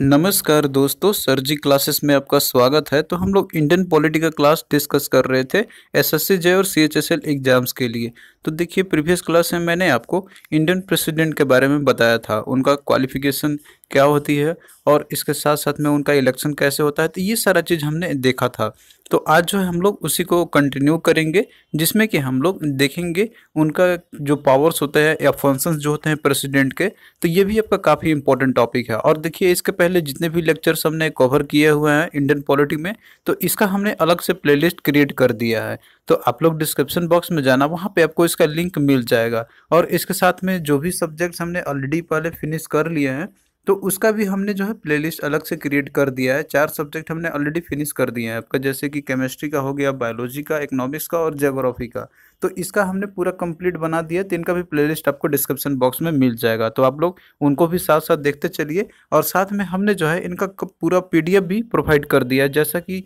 नमस्कार दोस्तों सर जी क्लासेस में आपका स्वागत है तो हम लोग इंडियन पॉलिटिकल क्लास डिस्कस कर रहे थे एसएससी जे और सीएचएसएल एग्जाम्स के लिए तो देखिए प्रीवियस क्लास में मैंने आपको इंडियन प्रेसिडेंट के बारे में बताया था उनका क्वालिफिकेशन क्या होती है और इसके साथ साथ में उनका इलेक्शन कैसे होता है तो ये सारा चीज़ हमने देखा था तो आज जो है हम लोग उसी को कंटिन्यू करेंगे जिसमें कि हम लोग देखेंगे उनका जो पावर्स होते हैं या फंक्शंस जो होते हैं प्रेसिडेंट के तो ये भी आपका काफ़ी इंपॉर्टेंट टॉपिक है और देखिए इसके पहले जितने भी लेक्चर्स हमने कवर किए हुए हैं इंडियन पॉलिटी में तो इसका हमने अलग से प्ले क्रिएट कर दिया है तो आप लोग डिस्क्रिप्शन बॉक्स में जाना वहाँ पर आपको इसका लिंक मिल जाएगा और इसके साथ में जो भी सब्जेक्ट्स हमने ऑलरेडी पहले फिनिश कर लिए हैं तो उसका भी हमने जो है प्लेलिस्ट अलग से क्रिएट कर दिया है चार सब्जेक्ट हमने ऑलरेडी फिनिश कर दिए हैं आपका जैसे कि केमिस्ट्री का हो गया बायोलॉजी का इकोनॉमिक्स का और जोग्राफी का तो इसका हमने पूरा कंप्लीट बना दिया तो इनका भी प्लेलिस्ट आपको डिस्क्रिप्शन बॉक्स में मिल जाएगा तो आप लोग उनको भी साथ साथ देखते चलिए और साथ में हमने जो है इनका पूरा पी भी प्रोवाइड कर दिया जैसा कि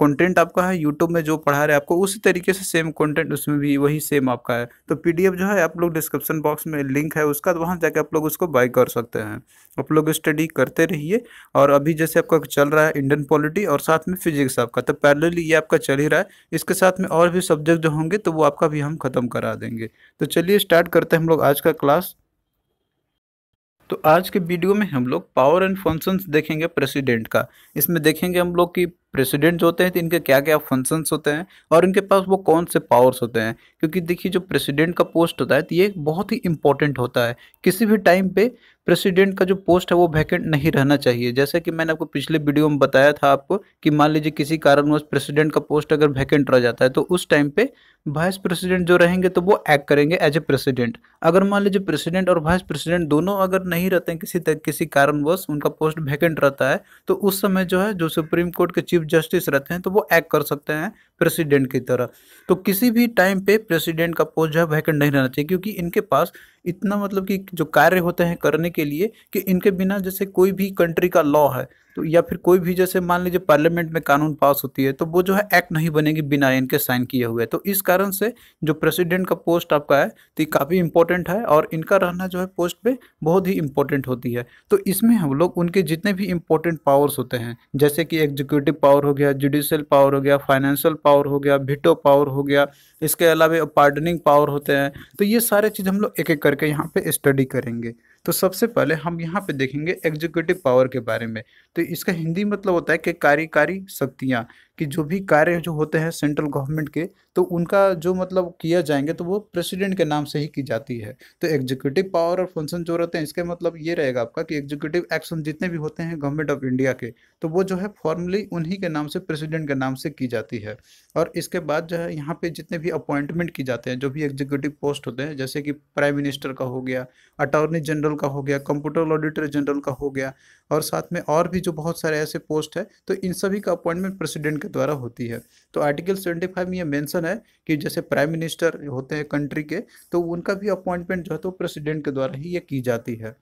कंटेंट आपका है यूट्यूब में जो पढ़ा रहे आपको उसी तरीके से सेम कंटेंट उसमें भी वही सेम आपका है तो पीडीएफ जो है आप लोग डिस्क्रिप्शन बॉक्स में लिंक है उसका तो वहाँ जाके आप लोग उसको बाई कर सकते हैं आप लोग स्टडी करते रहिए और अभी जैसे आपका चल रहा है इंडियन पॉलिटी और साथ में फिजिक्स आपका तो पैरेलली ये आपका चल ही रहा है इसके साथ में और भी सब्जेक्ट जो होंगे तो वो आपका भी हम ख़त्म करा देंगे तो चलिए स्टार्ट करते हैं हम लोग आज का क्लास तो आज के वीडियो में हम लोग पावर एंड फंक्शंस देखेंगे प्रेसिडेंट का इसमें देखेंगे हम लोग कि प्रेसिडेंट जो होते हैं तो इनके क्या क्या फंक्शंस होते हैं और इनके पास वो कौन से पावर्स होते हैं क्योंकि देखिए जो प्रेसिडेंट का पोस्ट होता है तो ये बहुत ही इंपॉर्टेंट होता है किसी भी टाइम पे प्रेसिडेंट का जो पोस्ट है वो वैकेंट नहीं रहना चाहिए जैसे कि मैंने आपको पिछले वीडियो में बताया था आपको कि मान लीजिए किसी कारणवश प्रेसिडेंट का पोस्ट अगर वैकेंट रह जाता है तो उस टाइम पे वाइस प्रेसिडेंट जो रहेंगे तो वो एक्ट करेंगे एज ए प्रेसिडेंट अगर मान लीजिए प्रेसिडेंट और वाइस प्रेसिडेंट दोनों अगर नहीं रहते हैं किसी किसी कारणवश उनका पोस्ट वैकेंट रहता है तो उस समय जो है जो सुप्रीम कोर्ट के चीफ चीफ जस्टिस रहते हैं तो वो एक्ट कर सकते हैं प्रेसिडेंट की तरह तो किसी भी टाइम पे प्रेसिडेंट का पोस्ट जो है वैकेंट नहीं रहना चाहिए क्योंकि इनके पास इतना मतलब कि जो कार्य होते हैं करने के लिए कि इनके बिना जैसे कोई भी कंट्री का लॉ है तो या फिर कोई भी जैसे मान लीजिए पार्लियामेंट में कानून पास होती है तो वो जो है एक्ट नहीं बनेगी बिना इनके साइन किए हुए तो इस कारण से जो प्रेसिडेंट का पोस्ट आपका है तो ये काफ़ी इंपॉर्टेंट है और इनका रहना जो है पोस्ट पे बहुत ही इंपॉर्टेंट होती है तो इसमें हम लोग उनके जितने भी इंपॉर्टेंट पावर्स होते हैं जैसे कि एग्जीक्यूटिव पावर हो गया जुडिशियल पावर हो गया फाइनेंशियल पावर हो गया भिटो पावर हो गया इसके अलावा पार्डनिंग पावर होते हैं तो ये सारे चीज़ हम लोग एक एक करके करके यहाँ पे स्टडी करेंगे तो सबसे पहले हम यहाँ पे देखेंगे एग्जीक्यूटिव पावर के बारे में तो इसका हिंदी मतलब होता है कि कार्यकारी शक्तियाँ कि जो भी कार्य जो होते हैं सेंट्रल गवर्नमेंट के तो उनका जो मतलब किया जाएंगे तो वो प्रेसिडेंट के नाम से ही की जाती है तो एग्जीक्यूटिव पावर और फंक्शन जो रहते हैं इसका मतलब ये रहेगा आपका कि एग्जीक्यूटिव एक्शन जितने भी होते हैं गवर्नमेंट ऑफ इंडिया के तो वो जो है फॉर्मली उन्हीं के नाम से प्रेसिडेंट के नाम से की जाती है और इसके बाद जो है यहाँ पे जितने भी अपॉइंटमेंट की जाते हैं जो भी एग्जीक्यूटिव पोस्ट होते हैं जैसे कि प्राइम मिनिस्टर का हो गया अटॉर्नी जनरल जनरल का हो गया कंप्यूटर ऑडिटर जनरल का हो गया और साथ में और भी जो बहुत सारे ऐसे पोस्ट है तो इन सभी का अपॉइंटमेंट प्रेसिडेंट के द्वारा होती है तो आर्टिकल सेवेंटी फाइव में यह मैंसन है कि जैसे प्राइम मिनिस्टर होते हैं कंट्री के तो उनका भी अपॉइंटमेंट जो है तो प्रेसिडेंट के द्वारा ही ये की जाती है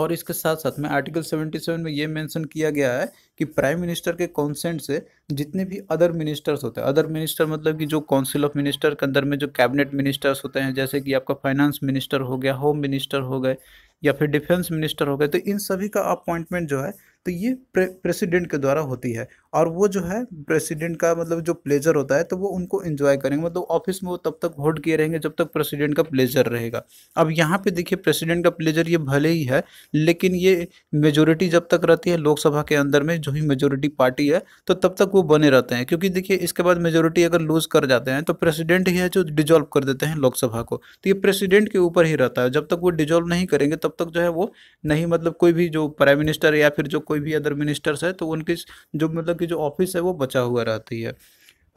और इसके साथ साथ में आर्टिकल 77 में ये मेंशन किया गया है कि प्राइम मिनिस्टर के कॉन्सेंट से जितने भी अदर मिनिस्टर्स होते हैं अदर मिनिस्टर मतलब कि जो काउंसिल ऑफ मिनिस्टर के अंदर में जो कैबिनेट मिनिस्टर्स होते हैं जैसे कि आपका फाइनेंस मिनिस्टर हो गया होम मिनिस्टर हो गए या फिर डिफेंस मिनिस्टर हो गए तो इन सभी का अपॉइंटमेंट जो है तो ये प्रेसिडेंट के द्वारा होती है और वो जो है प्रेसिडेंट का मतलब जो प्लेजर होता है तो वो उनको इन्जॉय करेंगे मतलब ऑफिस में वो तब तक वोट किए रहेंगे जब तक प्रेसिडेंट का प्लेजर रहेगा अब यहाँ पे देखिए प्रेसिडेंट का प्लेजर ये भले ही है लेकिन ये मेजोरिटी जब तक रहती है लोकसभा के अंदर में जो भी मेजोरिटी पार्टी है तो तब तक वो बने रहते हैं क्योंकि देखिए इसके बाद मेजोरिटी अगर लूज़ कर जाते हैं तो प्रेसिडेंट ही है जो डिजॉल्व कर देते हैं लोकसभा को तो ये प्रेसिडेंट के ऊपर ही रहता है जब तक वो डिजॉल्व नहीं करेंगे तब तक जो है वो नहीं मतलब कोई भी जो प्राइम मिनिस्टर या फिर जो कोई भी अदर मिनिस्टर्स है तो उनकी जो मतलब उनकी जो ऑफिस है वो बचा हुआ रहती है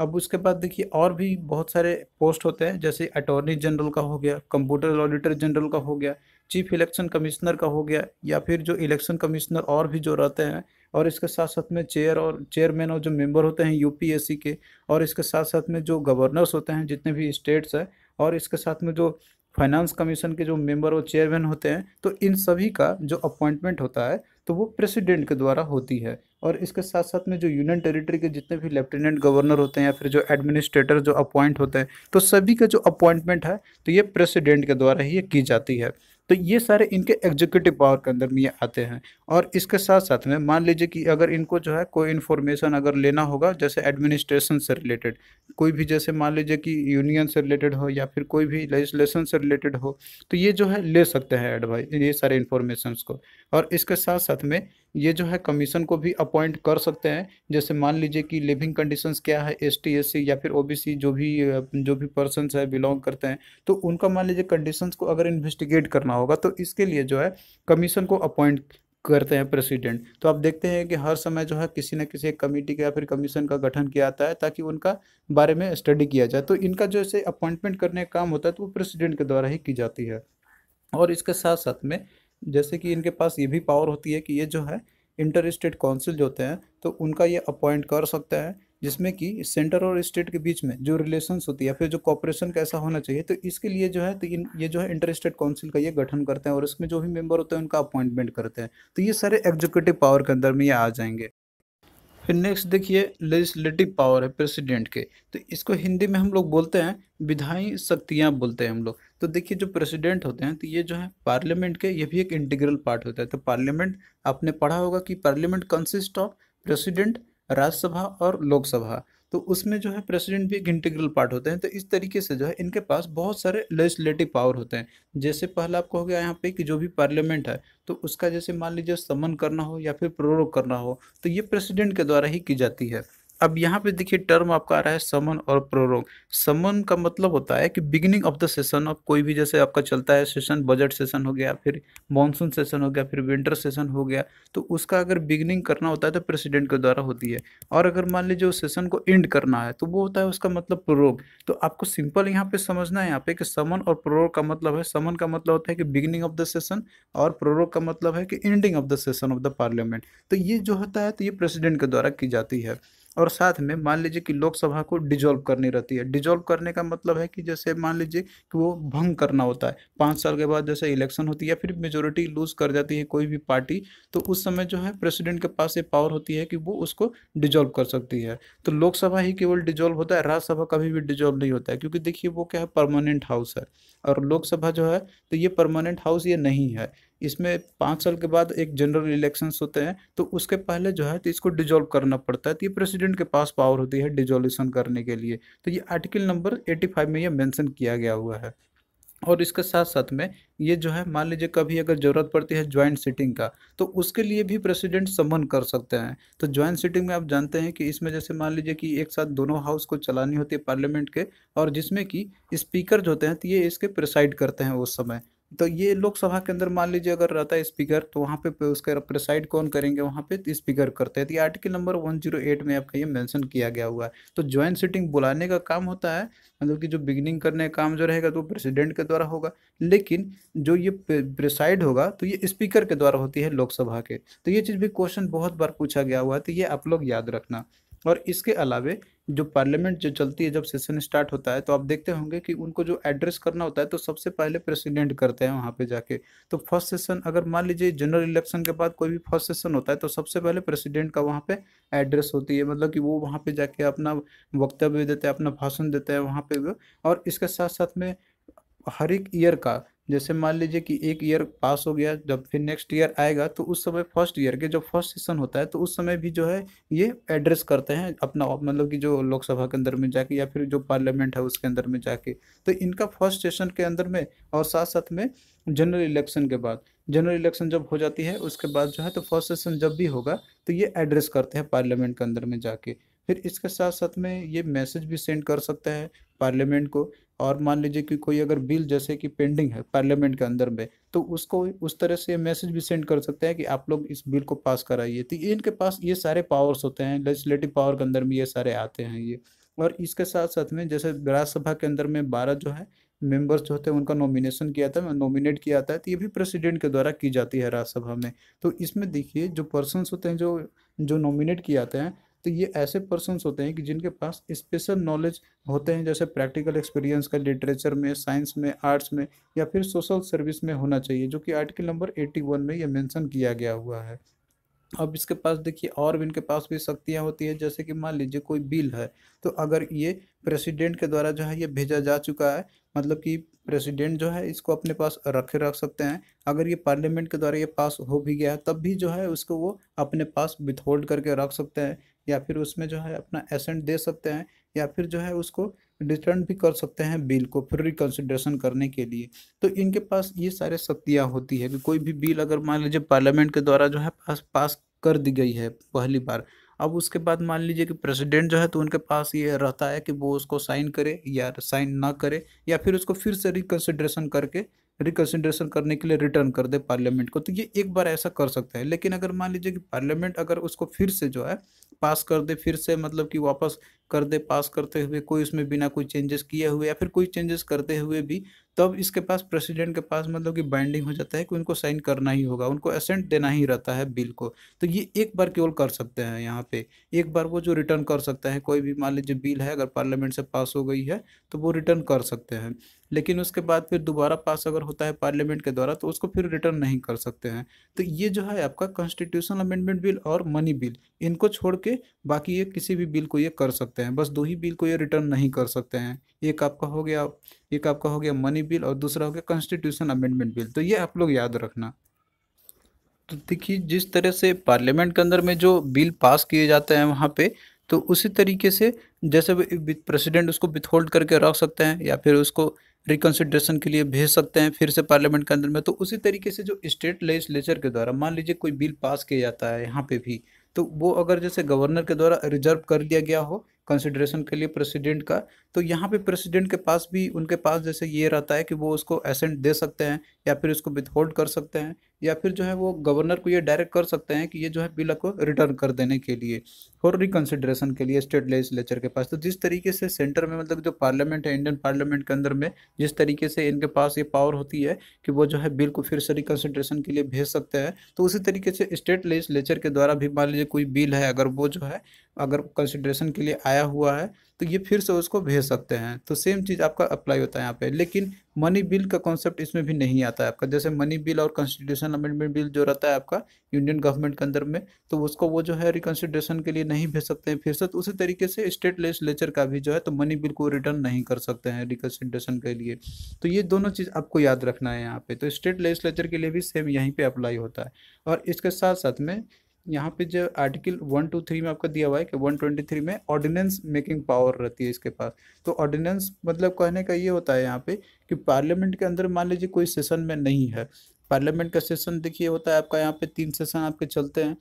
अब उसके बाद देखिए और भी बहुत सारे पोस्ट होते हैं जैसे अटॉर्नी जनरल का हो गया कंप्यूटर ऑडिटर जनरल का हो गया चीफ इलेक्शन कमिश्नर का हो गया या फिर जो इलेक्शन कमिश्नर और भी जो रहते हैं और इसके साथ साथ में चेयर और चेयरमैन और जो मेंबर होते हैं यूपीएससी के और इसके साथ साथ में जो गवर्नर्स होते हैं जितने भी स्टेट्स हैं और इसके साथ में जो फाइनेंस कमीशन के जो मेंबर और चेयरमैन होते हैं तो इन सभी का जो अपॉइंटमेंट होता है तो वो प्रेसिडेंट के द्वारा होती है और इसके साथ साथ में जो यूनियन टेरिटरी के जितने भी लेफ्टिनेंट गवर्नर होते हैं या फिर जो एडमिनिस्ट्रेटर जो अपॉइंट होते हैं तो सभी का जो अपॉइंटमेंट है तो ये प्रेसिडेंट के द्वारा ही की जाती है तो ये सारे इनके एग्जीक्यूटिव पावर के अंदर में ये आते हैं और इसके साथ साथ में मान लीजिए कि अगर इनको जो है कोई इन्फॉर्मेशन अगर लेना होगा जैसे एडमिनिस्ट्रेशन से रिलेटेड कोई भी जैसे मान लीजिए कि यूनियन से रिलेटेड हो या फिर कोई भी लेजिस्लेशन से रिलेटेड हो तो ये जो है ले सकते हैं एडवाइस ये सारे इन्फॉर्मेशन को और इसके साथ साथ में ये जो है कमीशन को भी अपॉइंट कर सकते हैं जैसे मान लीजिए कि लिविंग कंडीशंस क्या है एस टी या फिर ओबीसी जो भी जो भी पर्सनस है बिलोंग करते हैं तो उनका मान लीजिए कंडीशंस को अगर इन्वेस्टिगेट करना होगा तो इसके लिए जो है कमीशन को अपॉइंट करते हैं प्रेसिडेंट तो आप देखते हैं कि हर समय जो है किसी न किसी एक कमेटी का या फिर कमीशन का गठन किया जाता है ताकि उनका बारे में स्टडी किया जाए तो इनका जो ऐसे अपॉइंटमेंट करने का काम होता है तो वो प्रेसिडेंट के द्वारा ही की जाती है और इसके साथ साथ में जैसे कि इनके पास ये भी पावर होती है कि ये जो है इंटर स्टेट काउंसिल जो होते हैं तो उनका ये अपॉइंट कर सकता है जिसमें कि सेंटर और स्टेट के बीच में जो रिलेशंस होती है फिर जो कॉपरेशन कैसा होना चाहिए तो इसके लिए जो है तो इन ये जो है इंटर स्टेट काउंसिल का ये गठन करते हैं और इसमें जो भी मेंबर होते हैं उनका अपॉइंटमेंट करते हैं तो ये सारे एग्जीक्यूटिव पावर के अंदर में ये आ जाएंगे फिर नेक्स्ट देखिए लेजिस्लेटिव पावर है प्रेसिडेंट के तो इसको हिंदी में हम लोग बोलते हैं विधायी शक्तियाँ बोलते हैं हम लोग तो देखिए जो प्रेसिडेंट होते हैं तो ये जो है पार्लियामेंट के ये भी एक इंटीग्रल पार्ट होता है तो पार्लियामेंट आपने पढ़ा होगा कि parliament consist of president Rajya Sabha और लोकसभा तो उसमें जो है प्रेसिडेंट भी एक इंटीग्रल पार्ट होते हैं तो इस तरीके से जो है इनके पास बहुत सारे लेजिस्लेटिव पावर होते हैं जैसे पहला आपको हो गया यहाँ पे कि जो भी पार्लियामेंट है तो उसका जैसे मान लीजिए समन करना हो या फिर प्रोरोग करना हो तो ये प्रेसिडेंट के द्वारा ही की जाती है अब यहाँ पे देखिए टर्म आपका आ रहा है समन और प्रोरोग समन का मतलब होता है कि beginning of the session of कोई भी जैसे आपका चलता है सेशन बजट सेशन हो गया फिर मानसून सेशन हो गया फिर विंटर सेशन हो गया तो उसका अगर बिगिनिंग करना होता है तो प्रेसिडेंट के द्वारा होती है और अगर मान लीजिए उस सेशन को एंड करना है तो वो होता है उसका मतलब प्रोरोग तो आपको सिंपल यहाँ पे समझना है यहाँ पे कि समन और प्रोरोग का मतलब है समन का मतलब होता है कि बिगिनिंग ऑफ द सेशन और प्रोरोग का मतलब है कि ending of the session of the parliament तो ये जो होता है तो ये प्रेसिडेंट के द्वारा की जाती है और साथ में मान लीजिए कि लोकसभा को डिजोल्व करनी रहती है डिजोल्व करने का मतलब है कि जैसे मान लीजिए कि वो भंग करना होता है पाँच साल के बाद जैसे इलेक्शन होती है या फिर मेजोरिटी लूज कर जाती है कोई भी पार्टी तो उस समय जो है प्रेसिडेंट के पास ये पावर होती है कि वो उसको डिजोल्व कर सकती है तो लोकसभा ही केवल डिजोल्व होता है राज्यसभा कभी भी डिजोल्व नहीं होता है क्योंकि देखिए वो क्या है परमानेंट हाउस है और लोकसभा जो है तो ये परमानेंट हाउस ये नहीं है इसमें पाँच साल के बाद एक जनरल इलेक्शंस होते हैं तो उसके पहले जो है तो इसको डिजोल्व करना पड़ता है तो ये प्रेसिडेंट के पास पावर होती है डिजोल्यूशन करने के लिए तो ये आर्टिकल नंबर एटी फाइव में ये मेंशन किया गया हुआ है और इसके साथ साथ में ये जो है मान लीजिए कभी अगर ज़रूरत पड़ती है ज्वाइंट सीटिंग का तो उसके लिए भी प्रेसिडेंट समन कर सकते हैं तो ज्वाइंट सीटिंग में आप जानते हैं कि इसमें जैसे मान लीजिए कि एक साथ दोनों हाउस को चलानी होती है पार्लियामेंट के और जिसमें कि स्पीकर जो होते हैं तो ये इसके प्रिसाइड करते हैं उस समय तो ये लोकसभा के अंदर मान लीजिए अगर रहता है स्पीकर तो वहाँ पे उसके प्रिसाइड कौन करेंगे वहाँ पे स्पीकर करते हैं तो आर्टिकल नंबर 108 में आपका ये मेंशन किया गया हुआ है तो ज्वाइंट सिटिंग बुलाने का काम होता है मतलब कि जो बिगनिंग करने का काम जो रहेगा तो प्रेसिडेंट के द्वारा होगा लेकिन जो ये प्रिसाइड होगा तो ये स्पीकर के द्वारा होती है लोकसभा के तो ये चीज़ भी क्वेश्चन बहुत बार पूछा गया हुआ है तो ये आप लोग याद रखना और इसके अलावे जो पार्लियामेंट जो चलती है जब सेशन स्टार्ट होता है तो आप देखते होंगे कि उनको जो एड्रेस करना होता है तो सबसे पहले प्रेसिडेंट करते हैं वहाँ पे जाके तो फर्स्ट सेशन अगर मान लीजिए जनरल इलेक्शन के बाद कोई भी फर्स्ट सेशन होता है तो सबसे पहले प्रेसिडेंट का वहाँ पे एड्रेस होती है मतलब कि वो वहाँ पे जाके अपना वक्तव्य देते हैं अपना भाषण देते हैं वहाँ पे और इसके साथ साथ में हर एक ईयर का जैसे मान लीजिए कि एक ईयर पास हो गया जब फिर नेक्स्ट ईयर आएगा तो उस समय फर्स्ट ईयर के जब फर्स्ट सेशन होता है तो उस समय भी जो है ये एड्रेस करते हैं अपना मतलब कि जो लोकसभा के अंदर में जाके या फिर जो पार्लियामेंट है उसके अंदर में जाके तो इनका फर्स्ट सेशन के अंदर में और साथ साथ में जनरल इलेक्शन के बाद जनरल इलेक्शन जब हो जाती है उसके बाद जो है तो फर्स्ट सेशन जब भी होगा तो ये एड्रेस करते हैं पार्लियामेंट के अंदर में जाके फिर इसके साथ साथ में ये मैसेज भी सेंड कर सकते हैं पार्लियामेंट को और मान लीजिए कि कोई अगर बिल जैसे कि पेंडिंग है पार्लियामेंट के अंदर में तो उसको उस तरह से मैसेज भी सेंड कर सकते हैं कि आप लोग इस बिल को पास कराइए तो इनके पास ये सारे पावर्स होते हैं लेजिस्लेटिव पावर के अंदर में ये सारे आते हैं ये और इसके साथ साथ में जैसे राज्यसभा के अंदर में बारह जो है मेंबर्स जो होते हैं उनका नॉमिनेशन किया था नॉमिनेट किया जाता है तो ये भी प्रेसिडेंट के द्वारा की जाती है राज्यसभा में तो इसमें देखिए जो पर्सनस होते हैं जो जो नॉमिनेट किए जाते हैं तो ये ऐसे पर्सनस होते हैं कि जिनके पास स्पेशल नॉलेज होते हैं जैसे प्रैक्टिकल एक्सपीरियंस का लिटरेचर में साइंस में आर्ट्स में या फिर सोशल सर्विस में होना चाहिए जो कि आर्टिकल नंबर एट्टी वन में ये मेंशन किया गया हुआ है अब इसके पास देखिए और भी इनके पास भी शक्तियाँ होती हैं जैसे कि मान लीजिए कोई बिल है तो अगर ये प्रेसिडेंट के द्वारा जो है ये भेजा जा चुका है मतलब कि प्रेसिडेंट जो है इसको अपने पास रखे रख सकते हैं अगर ये पार्लियामेंट के द्वारा ये पास हो भी गया है तब भी जो है उसको वो अपने पास विथहोल्ड करके रख सकते हैं या फिर उसमें जो है अपना एसेंट दे सकते हैं या फिर जो है उसको रिटर्न भी कर सकते हैं बिल को फिर रिकन्सिडरेशन करने के लिए तो इनके पास ये सारे शक्तियाँ होती है कि कोई भी बिल अगर मान लीजिए पार्लियामेंट के द्वारा जो है पास पास कर दी गई है पहली बार अब उसके बाद मान लीजिए कि प्रेसिडेंट जो है तो उनके पास ये रहता है कि वो उसको साइन करे या साइन ना करे या फिर उसको फिर से रिकन्सिडरेशन करके रिकन्सिडरेशन करने के लिए रिटर्न कर दे पार्लियामेंट को तो ये एक बार ऐसा कर सकता है लेकिन अगर मान लीजिए कि पार्लियामेंट अगर उसको फिर से जो है पास कर दे फिर से मतलब कि वापस कर दे पास करते हुए कोई उसमें बिना कोई चेंजेस किए हुए या फिर कोई चेंजेस करते हुए भी तब इसके पास प्रेसिडेंट के पास मतलब कि बाइंडिंग हो जाता है कि उनको साइन करना ही होगा उनको असेंट देना ही रहता है बिल को तो ये एक बार केवल कर सकते हैं यहाँ पे एक बार वो जो रिटर्न कर सकता है कोई भी मान लीजिए बिल है अगर पार्लियामेंट से पास हो गई है तो वो रिटर्न कर सकते हैं लेकिन उसके बाद फिर दोबारा पास अगर होता है पार्लियामेंट के द्वारा तो उसको फिर रिटर्न नहीं कर सकते हैं तो ये जो है आपका कॉन्स्टिट्यूशन अमेंडमेंट बिल और मनी बिल इनको छोड़ के बाकी ये किसी भी बिल को ये कर सकते हैं बस दो ही बिल को ये रिटर्न नहीं कर सकते हैं एक आपका हो गया एक आपका हो गया मनी बिल और दूसरा हो गया कॉन्स्टिट्यूशन अमेंडमेंट बिल तो ये आप लोग याद रखना तो देखिए जिस तरह से पार्लियामेंट के अंदर में जो बिल पास किए जाते हैं वहाँ पे तो उसी तरीके से जैसे प्रेसिडेंट उसको विथहोल्ड करके रख सकते हैं या फिर उसको रिकन्सिड्रेशन के लिए भेज सकते हैं फिर से पार्लियामेंट के अंदर में तो उसी तरीके से जो स्टेट लेजिस्लेचर के द्वारा मान लीजिए कोई बिल पास किया जाता है यहाँ पे भी तो वो अगर जैसे गवर्नर के द्वारा रिजर्व कर लिया गया हो कंसिडरेशन के लिए प्रेसिडेंट का तो यहाँ पे प्रेसिडेंट के पास भी उनके पास जैसे ये रहता है कि वो उसको एसेंट दे सकते हैं या फिर उसको विथहोल्ड कर सकते हैं या फिर जो है वो गवर्नर को ये डायरेक्ट कर सकते हैं कि ये जो है बिल को रिटर्न कर देने के लिए और रिकन्सिडरेशन के लिए स्टेट लेजिस्लेचर के पास तो जिस तरीके से सेंटर में मतलब जो पार्लियामेंट है इंडियन पार्लियामेंट के अंदर में जिस तरीके से इनके पास ये पावर होती है कि वो जो है बिल को फिर से रिकन्सिडरेशन के लिए भेज सकते हैं तो उसी तरीके से स्टेट लेजिस्लेचर के द्वारा भी मान लीजिए कोई बिल है अगर वो जो है अगर कंसिड्रेशन के लिए आया हुआ है तो ये फिर से उसको भेज सकते हैं तो सेम चीज़ आपका अप्लाई होता है यहाँ पे लेकिन मनी बिल का कॉन्सेप्ट इसमें भी नहीं आता है आपका जैसे मनी बिल और कॉन्स्टिट्यूशन अमेंडमेंट बिल जो रहता है आपका यूनियन गवर्नमेंट के अंदर में तो उसको वो जो है रिकन्सिड्रेशन के लिए नहीं भेज सकते हैं फिर से तो उसी तरीके से स्टेट लेजिस्लेचर का भी जो है तो मनी बिल को रिटर्न नहीं कर सकते हैं रिकन्सिड्रेशन के लिए तो ये दोनों चीज़ आपको याद रखना है यहाँ पर तो स्टेट लेजिस्लेचर के लिए भी सेम यहीं पर अप्लाई होता है और इसके साथ साथ में यहाँ पे जो आर्टिकल वन टू थ्री में आपका दिया हुआ है कि वन ट्वेंटी थ्री में ऑर्डिनेंस मेकिंग पावर रहती है इसके पास तो ऑर्डिनेंस मतलब कहने का ये होता है यहाँ पे कि पार्लियामेंट के अंदर मान लीजिए कोई सेशन में नहीं है पार्लियामेंट का सेशन देखिए होता है आपका यहाँ पे तीन सेशन आपके चलते हैं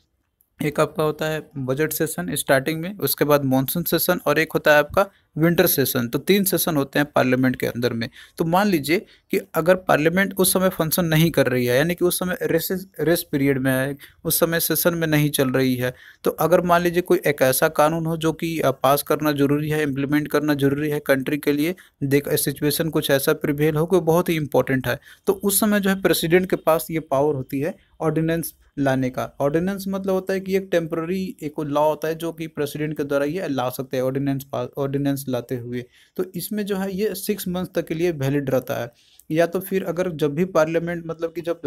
एक आपका होता है बजट सेशन स्टार्टिंग में उसके बाद मानसून सेशन और एक होता है आपका विंटर सेशन तो तीन सेशन होते हैं पार्लियामेंट के अंदर में तो मान लीजिए कि अगर पार्लियामेंट उस समय फंक्शन नहीं कर रही है यानी कि उस समय रेस रेस पीरियड में है उस समय सेशन में नहीं चल रही है तो अगर मान लीजिए कोई एक ऐसा कानून हो जो कि पास करना जरूरी है इम्प्लीमेंट करना जरूरी है कंट्री के लिए देख सिचुएशन कुछ ऐसा प्रिवेल हो कि बहुत ही इंपॉर्टेंट है तो उस समय जो है प्रेसिडेंट के पास ये पावर होती है ऑर्डिनेंस लाने का ऑर्डिनेंस मतलब होता है कि एक टेम्प्ररी एक लॉ होता है जो कि प्रेसिडेंट के द्वारा ये ला सकते हैं ऑर्डिनेंस पास ऑर्डिनेंस लाते हुए तो इसमें जो है ये सिक्स मंथ तक के लिए वैलिड रहता है या तो फिर अगर जब भी पार्लियामेंट मतलब कि जब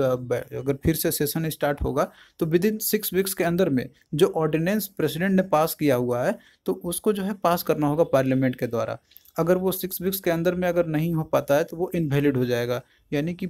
अगर फिर से सेशन स्टार्ट होगा तो विद इन सिक्स वीक्स के अंदर में जो ऑर्डिनेंस प्रेसिडेंट ने पास किया हुआ है तो उसको जो है पास करना होगा पार्लियामेंट के द्वारा अगर वो सिक्स वीक्स के अंदर में अगर नहीं हो पाता है तो वो इनवैलिड हो जाएगा यानी कि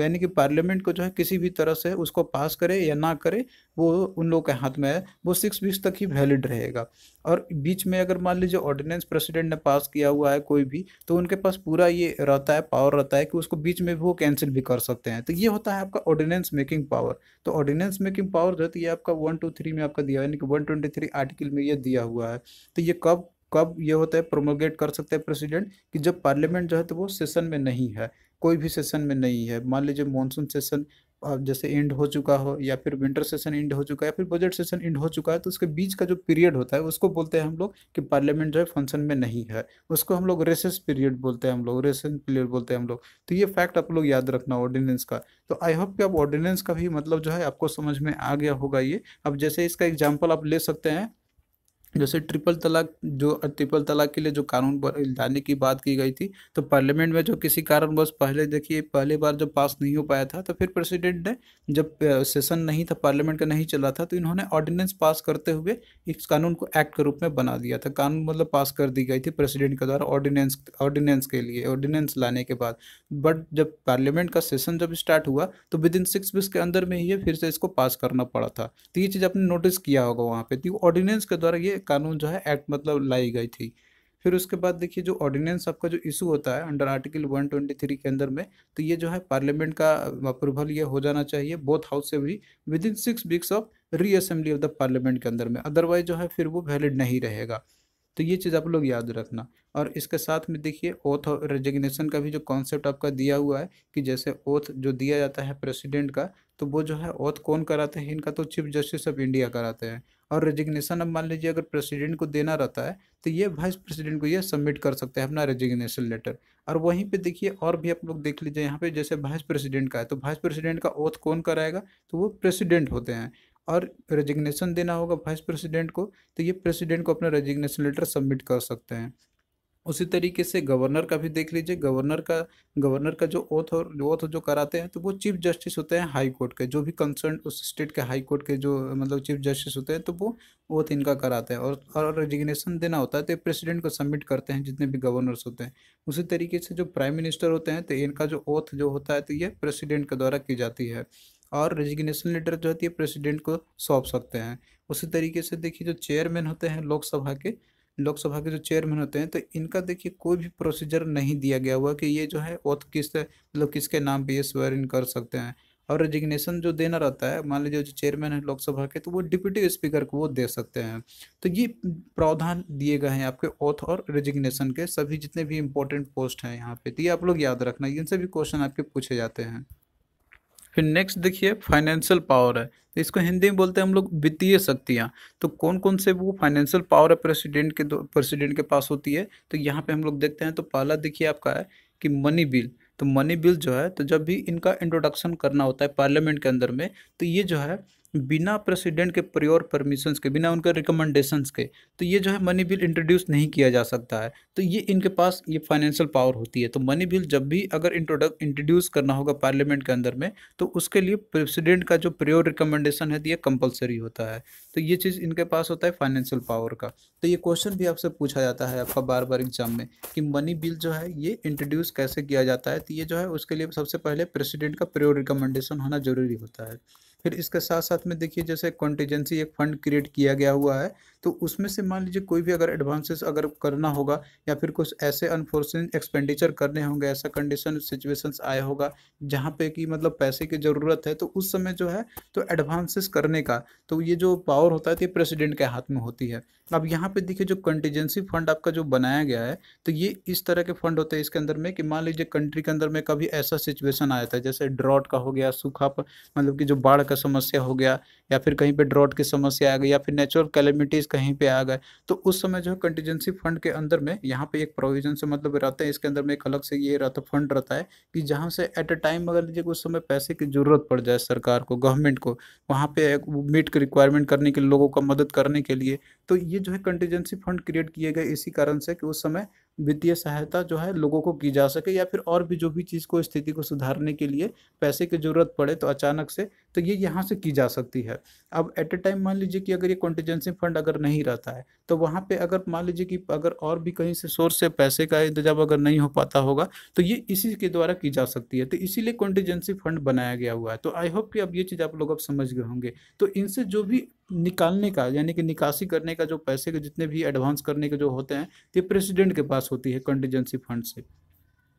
यानी कि पार्लियामेंट को जो है किसी भी तरह से उसको पास करे या ना करे वो उन लोगों के हाथ में है वो सिक्स वीक्स तक ही वैलिड रहेगा और बीच में अगर मान लीजिए ऑर्डिनेंस प्रेसिडेंट ने पास किया हुआ है कोई भी तो उनके पास पूरा ये रहता है पावर रहता है कि उसको बीच में भी वो कैंसिल भी कर सकते हैं तो ये होता है आपका ऑर्डिनेंस मेकिंग पावर तो ऑर्डिनेंस मेकिंग पावर जो है तो ये आपका वन टू थ्री में आपका दिया यानी कि वन ट्वेंटी थ्री आर्टिकल में ये दिया हुआ है तो ये कब कब ये होता है प्रोमोगेट कर सकते हैं प्रेसिडेंट कि जब पार्लियामेंट जो है तो वो सेशन में नहीं है कोई भी सेशन में नहीं है मान लीजिए मानसून सेशन जैसे एंड हो चुका हो या फिर विंटर सेशन एंड हो चुका है या फिर बजट सेशन एंड हो चुका है तो उसके बीच का जो पीरियड होता है उसको बोलते हैं हम लोग कि पार्लियामेंट जो है फंक्शन में नहीं है उसको हम लोग रेसेस पीरियड बोलते हैं हम लोग रेसेस पीरियड बोलते हैं हम लोग तो ये फैक्ट आप लोग याद रखना ऑर्डिनेंस का तो आई होप कि आप ऑर्डिनेंस का भी मतलब जो है आपको समझ में आ गया होगा ये अब जैसे इसका एग्जाम्पल आप ले सकते हैं जैसे ट्रिपल तलाक जो ट्रिपल तलाक के लिए जो कानून लाने की बात की गई थी तो पार्लियामेंट में जो किसी कारण बस पहले देखिए पहले बार जब पास नहीं हो पाया था तो फिर प्रेसिडेंट ने जब सेशन नहीं था पार्लियामेंट का नहीं चला था तो इन्होंने ऑर्डिनेंस पास करते हुए इस कानून को एक्ट के रूप में बना दिया था कानून मतलब पास कर दी गई थी प्रेसिडेंट के द्वारा ऑर्डिनेंस ऑर्डिनेंस के लिए ऑर्डिनेंस लाने के बाद बट जब पार्लियामेंट का सेशन जब स्टार्ट हुआ तो विद इन सिक्स वीक्स के अंदर में ही फिर से इसको पास करना पड़ा था तो ये चीज़ आपने नोटिस किया होगा वहाँ पर तो ऑर्डिनेंस के द्वारा ये कानून जो है एक्ट मतलब लाई गई थी फिर उसके बाद देखिए जो ऑर्डिनेंस आपका जो इशू होता है अंडर आर्टिकल 123 के अंदर में तो ये जो है पार्लियामेंट का अप्रूवल ये हो जाना चाहिए बोथ हाउस से भी within six weeks of reassembly of the parliament के अंदर में अदरवाइज जो है फिर वो वैलिड नहीं रहेगा तो ये चीज़ आप लोग याद रखना और इसके साथ में देखिए ओथ रेजिग्नेशन का भी जो कॉन्सेप्ट आपका दिया हुआ है कि जैसे ओथ जो दिया जाता है प्रेसिडेंट का तो वो जो है ओथ कौन कराते हैं इनका तो चीफ जस्टिस ऑफ इंडिया कराते हैं और रेजिग्नेशन अब मान लीजिए अगर प्रेसिडेंट को देना रहता है तो ये वाइस प्रेसिडेंट को ये सबमिट कर सकते हैं अपना रेजिग्नेशन लेटर और वहीं पे देखिए और भी आप लोग देख लीजिए यहाँ पे जैसे वाइस प्रेसिडेंट का है तो वाइस प्रेसिडेंट का ओथ कौन कराएगा तो वो प्रेसिडेंट होते हैं और रेजिग्नेशन देना होगा वाइस प्रेसिडेंट को तो ये प्रेसिडेंट को अपना रेजिग्नेशन लेटर सबमिट कर सकते हैं उसी तरीके से गवर्नर का भी देख लीजिए गवर्नर का गवर्नर का जो ओथ और ओथ जो कराते हैं तो वो चीफ जस्टिस होते हैं हाई कोर्ट के जो भी कंसर्न उस स्टेट के हाई कोर्ट के जो मतलब चीफ जस्टिस होते हैं तो वो ओथ इनका कराते हैं और और रेजिग्नेशन देना होता है तो प्रेसिडेंट को सबमिट करते हैं जितने भी गवर्नर्स होते हैं उसी तरीके से जो प्राइम मिनिस्टर होते हैं तो इनका जो ओथ जो होता है तो ये प्रेसिडेंट के द्वारा की जाती है और रेजिग्नेशन लेटर जो होती है प्रेसिडेंट को सौंप सकते हैं उसी तरीके से देखिए जो चेयरमैन होते हैं लोकसभा के लोकसभा के जो चेयरमैन होते हैं तो इनका देखिए कोई भी प्रोसीजर नहीं दिया गया हुआ कि ये जो है वो तो किस मतलब किसके नाम पे ये स्वेयर इन कर सकते हैं और रेजिग्नेशन जो देना रहता है मान लीजिए जो चेयरमैन है लोकसभा के तो वो डिप्यूटी स्पीकर को वो दे सकते हैं तो ये प्रावधान दिए गए हैं आपके ऑथ और रेजिग्नेशन के सभी जितने भी इंपॉर्टेंट पोस्ट हैं यहाँ पे तो ये आप लोग याद रखना इनसे भी क्वेश्चन आपके पूछे जाते हैं फिर नेक्स्ट देखिए फाइनेंशियल पावर है तो इसको हिंदी में बोलते हैं हम लोग वित्तीय शक्तियाँ तो कौन कौन से वो फाइनेंशियल पावर है प्रेसिडेंट के प्रेसिडेंट के पास होती है तो यहाँ पे हम लोग देखते हैं तो पहला देखिए आपका है कि मनी बिल तो मनी बिल जो है तो जब भी इनका इंट्रोडक्शन करना होता है पार्लियामेंट के अंदर में तो ये जो है बिना प्रेसिडेंट के प्रियोर परमिशंस के बिना उनके रिकमेंडेशंस के तो ये जो है मनी बिल इंट्रोड्यूस नहीं किया जा सकता है तो ये इनके पास ये फाइनेंशियल पावर होती है तो मनी बिल जब भी अगर इंट्रोड्यूस करना होगा पार्लियामेंट के अंदर में तो उसके लिए प्रेसिडेंट का जो प्रियोर रिकमेंडेशन है तो ये कंपलसरी होता है तो ये चीज़ इनके पास होता है फाइनेंशियल पावर का तो ये क्वेश्चन भी आपसे पूछा जाता है आपका बार बार एग्जाम में कि मनी बिल जो है ये इंट्रोड्यूस कैसे किया जाता है तो ये जो है उसके लिए सबसे पहले प्रेसिडेंट का प्रियोर रिकमेंडेशन होना जरूरी होता है फिर इसके साथ साथ में देखिए जैसे कॉन्टीजेंसी एक फंड क्रिएट किया गया हुआ है तो उसमें से मान लीजिए कोई भी अगर एडवांसेस अगर करना होगा या फिर कुछ ऐसे अनफोर्सिन एक्सपेंडिचर करने होंगे ऐसा कंडीशन सिचुएशंस आया होगा जहाँ पे कि मतलब पैसे की ज़रूरत है तो उस समय जो है तो एडवांसेस करने का तो ये जो पावर होता है तो ये प्रेसिडेंट के हाथ में होती है अब यहाँ पे देखिए जो कंटीजेंसी फंड आपका जो बनाया गया है तो ये इस तरह के फंड होते हैं इसके अंदर में कि मान लीजिए कंट्री के अंदर में कभी ऐसा सिचुएशन आया था जैसे ड्रॉट का हो गया सूखा मतलब कि जो बाढ़ का समस्या हो गया या फिर कहीं पर ड्रॉट की समस्या आ गई या फिर नेचुरल कैलेमिटीज़ कहीं पे आ गए तो उस समय जो है कंटीजेंसी फंड के अंदर में यहाँ पे एक प्रोविजन से मतलब रहता है इसके अंदर में एक अलग से ये रहता फंड रहता है कि जहाँ से एट अ टाइम अगर लीजिए उस समय पैसे की ज़रूरत पड़ जाए सरकार को गवर्नमेंट को वहाँ पे मीट की रिक्वायरमेंट करने के लोगों का मदद करने के लिए तो ये जो है कंटीजेंसी फंड क्रिएट किए गए इसी कारण से कि उस समय वित्तीय सहायता जो है लोगों को की जा सके या फिर और भी जो भी चीज़ को स्थिति को सुधारने के लिए पैसे की ज़रूरत पड़े तो अचानक से तो ये यहाँ से की जा सकती है अब एट ए टाइम मान लीजिए कि अगर ये कॉन्टीजेंसी फंड अगर नहीं रहता है तो वहाँ पे अगर मान लीजिए कि अगर और भी कहीं से सोर्स से पैसे का इंतजाम अगर नहीं हो पाता होगा तो ये इसी के द्वारा की जा सकती है तो इसीलिए कॉन्टीजेंसी फंड बनाया गया हुआ है तो आई होप कि अब ये चीज़ आप लोग अब समझ गए होंगे तो इनसे जो भी निकालने का यानी कि निकासी करने का जो पैसे के जितने भी एडवांस करने के जो होते हैं ये प्रेसिडेंट के पास होती है कंटीजेंसी फंड से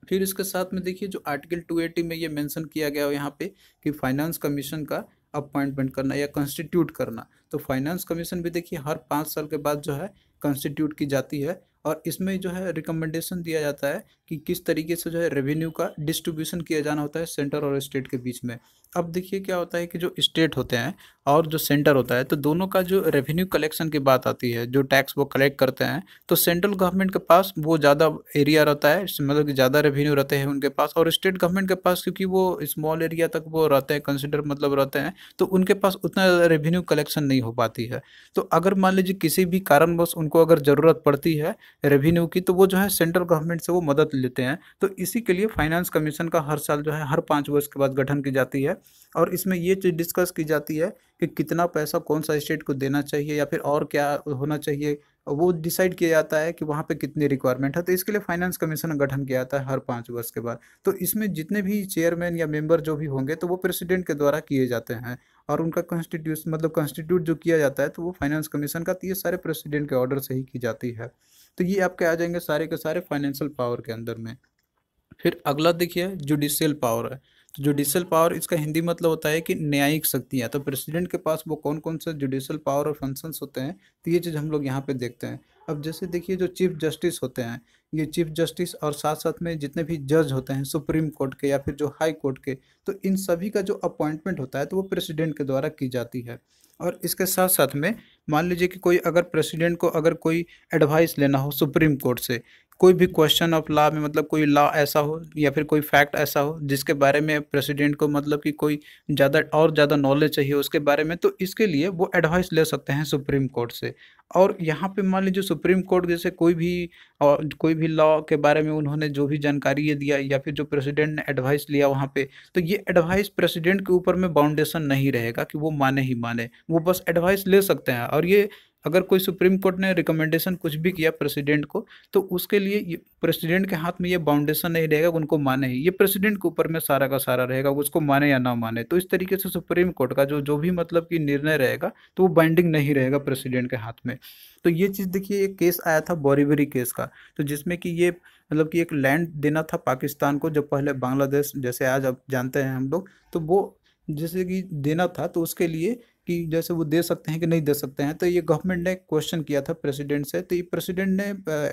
फिर इसके साथ में देखिए जो आर्टिकल 280 में ये मेंशन किया गया है यहाँ पे कि फाइनेंस कमीशन का अपॉइंटमेंट करना या कंस्टिट्यूट करना तो फाइनेंस कमीशन भी देखिए हर पाँच साल के बाद जो है कंस्टिट्यूट की जाती है और इसमें जो है रिकमेंडेशन दिया जाता है कि किस तरीके से जो है रेवेन्यू का डिस्ट्रीब्यूशन किया जाना होता है सेंटर और स्टेट के बीच में अब देखिए क्या होता है कि जो स्टेट होते हैं और जो सेंटर होता है तो दोनों का जो रेवेन्यू कलेक्शन की बात आती है जो टैक्स वो कलेक्ट करते हैं तो सेंट्रल गवर्नमेंट के पास वो ज़्यादा एरिया रहता है मतलब कि ज़्यादा रेवेन्यू रहते हैं उनके पास और स्टेट गवर्नमेंट के पास क्योंकि वो स्मॉल एरिया तक वो रहते हैं कंसिडर मतलब रहते हैं तो उनके पास उतना रेवेन्यू कलेक्शन नहीं हो पाती है तो अगर मान लीजिए किसी भी कारणवश उनको उनको अगर ज़रूरत पड़ती है रेवेन्यू की तो वो जो है सेंट्रल गवर्नमेंट से वो मदद लेते हैं तो इसी के लिए फाइनेंस कमीशन का हर साल जो है हर पाँच वर्ष के बाद गठन की जाती है और इसमें ये चीज़ डिस्कस की जाती है कि कितना पैसा कौन सा स्टेट को देना चाहिए या फिर और क्या होना चाहिए वो डिसाइड किया जाता है कि वहाँ पे कितनी रिक्वायरमेंट है तो इसके लिए फाइनेंस कमीशन का गठन किया जाता है हर पाँच वर्ष के बाद तो इसमें जितने भी चेयरमैन या मेंबर जो भी होंगे तो वो प्रेसिडेंट के द्वारा किए जाते हैं और उनका कॉन्स्टिट्यूशन मतलब कॉन्स्टिट्यूट जो किया जाता है तो वो फाइनेंस कमीशन का तो ये सारे प्रेसिडेंट के ऑर्डर से ही की जाती है तो ये आपके आ जाएंगे सारे के सारे फाइनेंशियल पावर के अंदर में फिर अगला देखिए जुडिशियल पावर है तो जुडिशल पावर इसका हिंदी मतलब होता है कि न्यायिक शक्तियाँ तो प्रेसिडेंट के पास वो कौन कौन से जुडिशल पावर और फंक्शंस होते हैं तो ये चीज़ हम लोग यहाँ पे देखते हैं अब जैसे देखिए जो चीफ जस्टिस होते हैं ये चीफ जस्टिस और साथ साथ में जितने भी जज होते हैं सुप्रीम कोर्ट के या फिर जो हाई कोर्ट के तो इन सभी का जो अपॉइंटमेंट होता है तो वो प्रेसिडेंट के द्वारा की जाती है और इसके साथ साथ में मान लीजिए कि कोई अगर प्रेसिडेंट को अगर कोई एडवाइस लेना हो सुप्रीम कोर्ट से कोई भी क्वेश्चन ऑफ लॉ में मतलब कोई लॉ ऐसा हो या फिर कोई फैक्ट ऐसा हो जिसके बारे में प्रेसिडेंट को मतलब कि कोई ज़्यादा और ज़्यादा नॉलेज चाहिए उसके बारे में तो इसके लिए वो एडवाइस ले सकते हैं सुप्रीम कोर्ट से और यहाँ पे मान लीजिए सुप्रीम कोर्ट जैसे कोई भी और कोई भी लॉ के बारे में उन्होंने जो भी जानकारी ये दिया या फिर जो प्रेसिडेंट ने एडवाइस लिया वहाँ पे तो ये एडवाइस प्रेसिडेंट के ऊपर में बाउंडेशन नहीं रहेगा कि वो माने ही माने वो बस एडवाइस ले सकते हैं और ये अगर कोई सुप्रीम कोर्ट ने रिकमेंडेशन कुछ भी किया प्रेसिडेंट को तो उसके लिए प्रेसिडेंट के हाथ में ये बाउंडेशन नहीं रहेगा उनको माने ही ये प्रेसिडेंट के ऊपर में सारा का सारा रहेगा उसको माने या ना माने तो इस तरीके से सुप्रीम कोर्ट का जो जो भी मतलब कि निर्णय रहेगा तो वो बाइंडिंग नहीं रहेगा प्रेसिडेंट के हाथ में तो ये चीज़ देखिए एक केस आया था बोरीवरी केस का तो जिसमें कि ये मतलब कि एक लैंड देना था पाकिस्तान को जब पहले बांग्लादेश जैसे आज आप जानते हैं हम लोग तो वो जैसे कि देना था तो उसके लिए कि जैसे वो दे सकते हैं कि नहीं दे सकते हैं तो ये गवर्नमेंट ने क्वेश्चन किया था प्रेसिडेंट से तो ये प्रेसिडेंट ने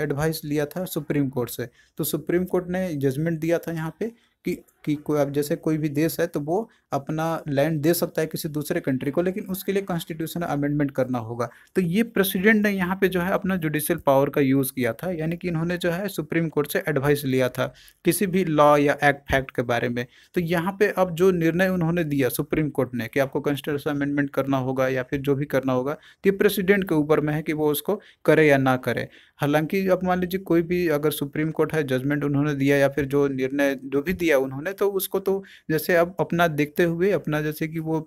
एडवाइस लिया था सुप्रीम कोर्ट से तो सुप्रीम कोर्ट ने जजमेंट दिया था यहाँ पे कि कि कोई अब जैसे कोई भी देश है तो वो अपना लैंड दे सकता है किसी दूसरे कंट्री को लेकिन उसके लिए कॉन्स्टिट्यूशन अमेंडमेंट करना होगा तो ये प्रेसिडेंट ने यहाँ पे जो है अपना जुडिशियल पावर का यूज़ किया था यानी कि इन्होंने जो है सुप्रीम कोर्ट से एडवाइस लिया था किसी भी लॉ या एक्ट फैक्ट के बारे में तो यहाँ पे अब जो निर्णय उन्होंने दिया सुप्रीम कोर्ट ने कि आपको कॉन्स्टिट्यूशन अमेंडमेंट करना होगा या फिर जो भी करना होगा तो ये प्रेसिडेंट के ऊपर में है कि वो उसको करे या ना करे हालांकि अब मान लीजिए कोई भी अगर सुप्रीम कोर्ट है जजमेंट उन्होंने दिया या फिर जो निर्णय जो भी दिया उन्होंने है तो उसको तो जैसे अब अपना देखते हुए अपना जैसे कि वो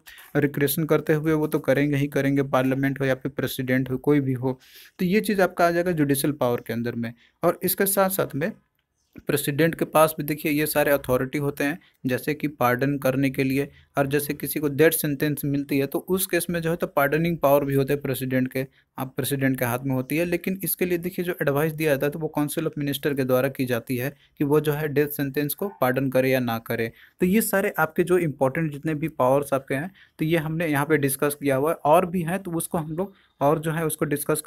रिक्रेशन करते हुए वो तो करेंगे ही करेंगे पार्लियामेंट हो या फिर प्रेसिडेंट हो कोई भी हो तो ये चीज़ आपका आ जाएगा जुडिशल पावर के अंदर में और इसके साथ साथ में प्रेसिडेंट के पास भी देखिए ये सारे अथॉरिटी होते हैं जैसे कि पार्डन करने के लिए और जैसे किसी को डेथ सेंटेंस मिलती है तो उस केस में जो है तो पार्डनिंग पावर भी होते हैं प्रेसिडेंट के आप प्रेसिडेंट के हाथ में होती है लेकिन इसके लिए देखिए जो एडवाइस दिया जाता है तो वो काउंसिल ऑफ मिनिस्टर के द्वारा की जाती है कि वो जो है डेथ सेंटेंस को पार्डन करे या ना करे तो ये सारे आपके जो इंपॉर्टेंट जितने भी पावर्स आपके हैं तो ये हमने यहाँ पर डिस्कस किया हुआ है और भी हैं तो उसको हम लोग और जो है उसको डिस्कस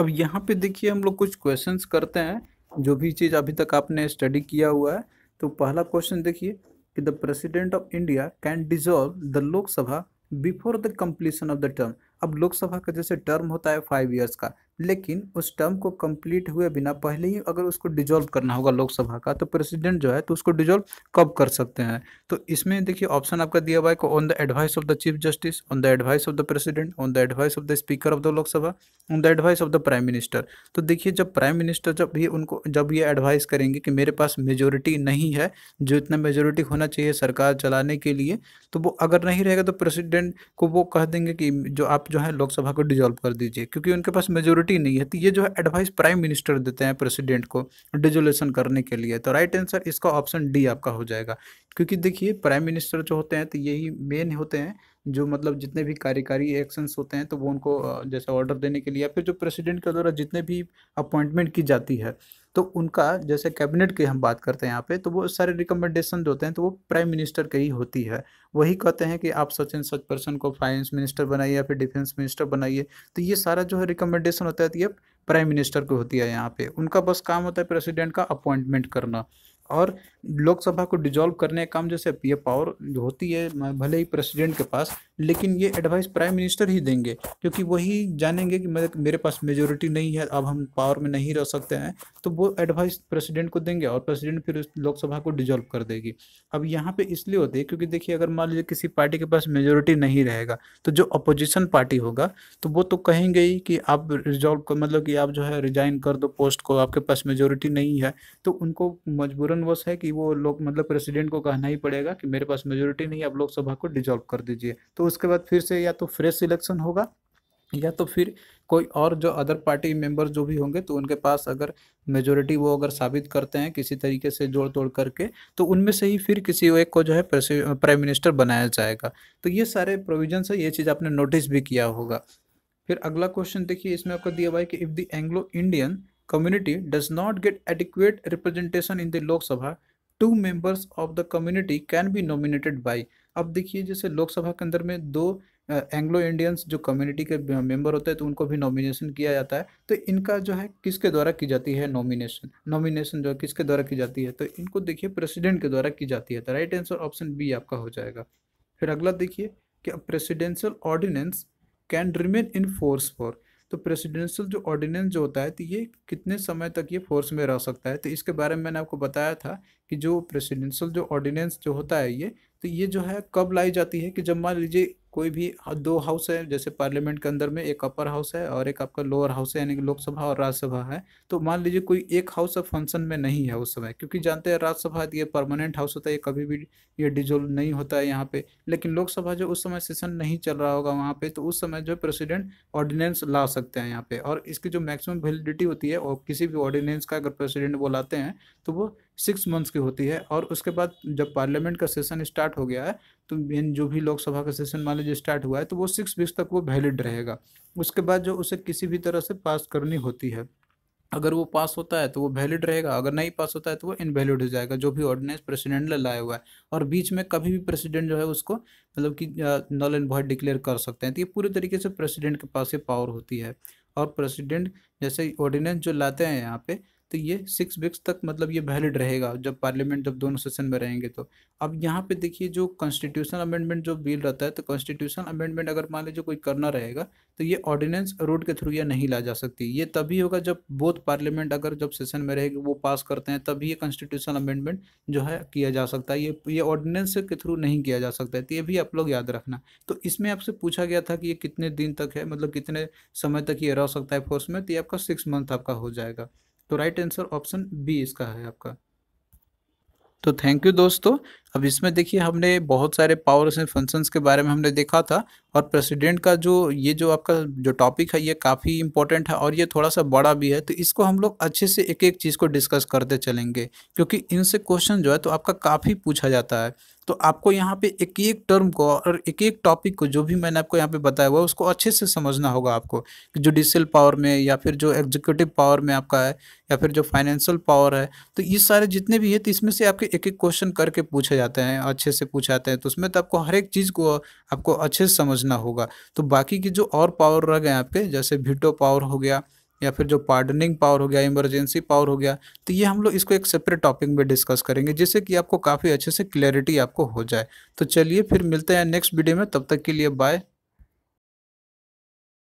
अब यहाँ पे देखिए हम लोग कुछ क्वेश्चंस करते हैं जो भी चीज़ अभी तक आपने स्टडी किया हुआ है तो पहला क्वेश्चन देखिए कि the president of India can dissolve the Lok Sabha before the completion of the term अब लोकसभा का जैसे टर्म होता है फाइव ईयर्स का लेकिन उस टर्म को कंप्लीट हुए बिना पहले ही अगर उसको डिजोल्व करना होगा लोकसभा का तो प्रेसिडेंट जो है तो उसको डिजोल्व कब कर सकते हैं तो इसमें देखिए ऑप्शन आपका दिया हुआ है on the advice of the chief justice on the advice of the president on the advice of the speaker of the Lok Sabha on the advice of the prime minister तो देखिए जब प्राइम मिनिस्टर जब भी उनको जब ये एडवाइस करेंगे कि मेरे पास मेजोरिटी नहीं है जो इतना मेजोरिटी होना चाहिए सरकार चलाने के लिए तो वो अगर नहीं रहेगा तो प्रेसिडेंट को वो कह देंगे कि जो आप जो है लोकसभा को डिजोल्व कर दीजिए क्योंकि उनके पास मेजोरिटी नहीं है तो ये जो है एडवाइस प्राइम मिनिस्टर देते हैं प्रेसिडेंट को डिजोल्यूशन करने के लिए तो राइट आंसर इसका ऑप्शन डी आपका हो जाएगा क्योंकि देखिए प्राइम मिनिस्टर जो होते हैं तो यही मेन होते हैं जो मतलब जितने भी कार्यकारी एक्शंस होते हैं तो वो उनको जैसे ऑर्डर देने के लिए या फिर जो प्रेसिडेंट के द्वारा जितने भी अपॉइंटमेंट की जाती है तो उनका जैसे कैबिनेट की हम बात करते हैं यहाँ पे तो वो सारे रिकमेंडेशन जो होते हैं तो वो प्राइम मिनिस्टर के ही होती है वही कहते हैं कि आप सच एंड सच पर्सन को फाइनेंस मिनिस्टर बनाइए या फिर डिफेंस मिनिस्टर बनाइए तो ये सारा जो है रिकमेंडेशन होता है तो ये प्राइम मिनिस्टर की होती है यहाँ पे उनका बस काम होता है प्रेसिडेंट का अपॉइंटमेंट करना और लोकसभा को डिजॉल्व करने का काम जैसे ये पावर होती है भले ही प्रेसिडेंट के पास लेकिन ये एडवाइस प्राइम मिनिस्टर ही देंगे क्योंकि वही जानेंगे कि मेरे पास मेजोरिटी नहीं है अब हम पावर में नहीं रह सकते हैं तो वो एडवाइस प्रेसिडेंट को देंगे और प्रेसिडेंट फिर लोकसभा को डिजॉल्व कर देगी अब यहाँ पर इसलिए होती है क्योंकि देखिए अगर मान लीजिए किसी पार्टी के पास मेजोरिटी नहीं रहेगा तो जो अपोजिशन पार्टी होगा तो वो तो कहेंगे ही कि आप रिजॉल्व मतलब कि आप जो है रिजाइन कर दो पोस्ट को आपके पास मेजोरिटी नहीं है तो उनको मजबूर प्रॉब्लम बस है कि वो लोग मतलब प्रेसिडेंट को कहना ही पड़ेगा कि मेरे पास मेजोरिटी नहीं आप लोकसभा को डिजॉल्व कर दीजिए तो उसके बाद फिर से या तो फ्रेश इलेक्शन होगा या तो फिर कोई और जो अदर पार्टी मेंबर जो भी होंगे तो उनके पास अगर मेजोरिटी वो अगर साबित करते हैं किसी तरीके से जोड़ तोड़ करके तो उनमें से ही फिर किसी एक को जो है प्राइम मिनिस्टर बनाया जाएगा तो ये सारे प्रोविजन है ये चीज़ आपने नोटिस भी किया होगा फिर अगला क्वेश्चन देखिए इसमें आपको दिया हुआ है कि if the Anglo Indian community does not get adequate representation in the Lok Sabha, two members of the community can be nominated by अब देखिए जैसे लोकसभा के अंदर में दो एंग्लो इंडियंस जो कम्युनिटी के मेंबर होते हैं तो उनको भी नॉमिनेशन किया जाता है तो इनका जो है किसके द्वारा की जाती है नॉमिनेशन नॉमिनेशन जो है किसके द्वारा की जाती है तो इनको देखिए प्रेसिडेंट के द्वारा की जाती है तो राइट आंसर ऑप्शन बी आपका हो जाएगा फिर अगला देखिए कि presidential ordinance can remain in force for तो प्रेसिडेंशियल जो ऑर्डिनेंस जो होता है तो ये कितने समय तक ये फोर्स में रह सकता है तो इसके बारे में मैंने आपको बताया था कि जो प्रेसिडेंशियल जो ऑर्डिनेंस जो होता है ये तो ये जो है कब लाई जाती है कि जब मान लीजिए कोई भी दो हाउस है जैसे पार्लियामेंट के अंदर में एक अपर हाउस है और एक आपका लोअर हाउस है यानी कि लोकसभा और राज्यसभा है तो मान लीजिए कोई एक हाउस ऑफ फंक्शन में नहीं है उस समय क्योंकि जानते हैं राज्यसभा ये परमानेंट हाउस होता है ये कभी भी ये डिजोल्व नहीं होता है यहाँ पे लेकिन लोकसभा जो उस समय सेशन नहीं चल रहा होगा वहाँ पे तो उस समय जो प्रेसिडेंट ऑर्डिनेंस ला सकते हैं यहाँ पे और इसकी जो मैक्सिमम वैलिडिटी होती है और किसी भी ऑर्डिनेंस का अगर प्रेसिडेंट वो लाते हैं तो वो सिक्स मंथ्स की होती है और उसके बाद जब पार्लियामेंट का सेशन स्टार्ट हो गया है तो इन जो भी लोकसभा का सेशन मान लीजिए स्टार्ट हुआ है तो वो सिक्स वीक्स तक वो वैलिड रहेगा उसके बाद जो उसे किसी भी तरह से पास करनी होती है अगर वो पास होता है तो वो वैलिड रहेगा अगर नहीं पास होता है तो वो इनवैलिड हो जाएगा जो भी ऑर्डिनेंस प्रेसिडेंट ने लाया हुआ है और बीच में कभी भी प्रेसिडेंट जो है उसको मतलब कि नल एंड वॉइड डिक्लेयर कर सकते हैं तो ये पूरे तरीके से प्रेसिडेंट के पास ये पावर होती है और प्रेसिडेंट जैसे ऑर्डिनेंस जो लाते हैं यहाँ पे तो ये सिक्स वीक्स तक मतलब ये वैलिड रहेगा जब पार्लियामेंट जब दोनों सेशन में रहेंगे तो अब यहाँ पे देखिए जो कॉन्स्टिट्यूशन अमेंडमेंट जो बिल रहता है तो कॉन्स्टिट्यूशन अमेंडमेंट अगर मान लीजिए कोई करना रहेगा तो ये ऑर्डिनेंस रोड के थ्रू या नहीं ला जा सकती ये तभी होगा जब बोथ पार्लियामेंट अगर जब सेशन में रहेगी वो पास करते हैं तभी ये कॉन्स्टिट्यूशन अमेंडमेंट जो है किया जा सकता है ये ये ऑर्डिनेंस के थ्रू नहीं किया जा सकता है तो ये भी आप लोग याद रखना तो इसमें आपसे पूछा गया था कि ये कितने दिन तक है मतलब कितने समय तक ये रह सकता है फोर्स में तो ये आपका सिक्स मंथ आपका हो जाएगा तो राइट आंसर ऑप्शन बी इसका है आपका तो थैंक यू दोस्तों अब इसमें देखिए हमने बहुत सारे पावर्स एंड फंक्शंस के बारे में हमने देखा था और प्रेसिडेंट का जो ये जो आपका जो टॉपिक है ये काफ़ी इंपॉर्टेंट है और ये थोड़ा सा बड़ा भी है तो इसको हम लोग अच्छे से एक एक चीज़ को डिस्कस करते चलेंगे क्योंकि इनसे क्वेश्चन जो है तो आपका काफ़ी पूछा जाता है तो आपको यहाँ पे एक एक टर्म को और एक एक टॉपिक को जो भी मैंने आपको यहाँ पे बताया हुआ उसको अच्छे से समझना होगा आपको कि जुडिशियल पावर में या फिर जो एग्जीक्यूटिव पावर में आपका है या फिर जो फाइनेंशियल पावर है तो ये सारे जितने भी है तो इसमें से आपके एक एक क्वेश्चन करके पूछे जाते हैं अच्छे से पूछ आते हैं तो उसमें तो आपको हर एक चीज़ को आपको अच्छे से समझना होगा तो बाकी की जो और पावर रह गए आपके जैसे भिटो पावर हो गया या फिर जो पार्डनिंग पावर हो गया इमरजेंसी पावर हो गया तो ये हम लोग इसको एक सेपरेट टॉपिक में डिस्कस करेंगे जिससे कि आपको काफ़ी अच्छे से क्लैरिटी आपको हो जाए तो चलिए फिर मिलते हैं नेक्स्ट वीडियो में तब तक के लिए बाय